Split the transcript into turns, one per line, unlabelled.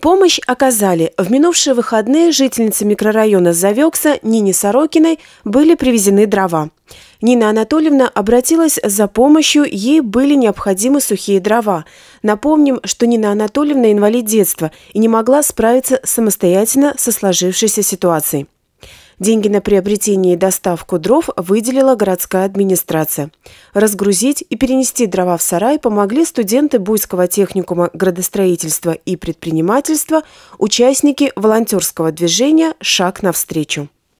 Помощь оказали. В минувшие выходные жительницы микрорайона Завекса Нине Сорокиной были привезены дрова. Нина Анатольевна обратилась за помощью, ей были необходимы сухие дрова. Напомним, что Нина Анатольевна инвалид детства и не могла справиться самостоятельно со сложившейся ситуацией. Деньги на приобретение и доставку дров выделила городская администрация. Разгрузить и перенести дрова в сарай помогли студенты Буйского техникума градостроительства и предпринимательства, участники волонтерского движения «Шаг навстречу».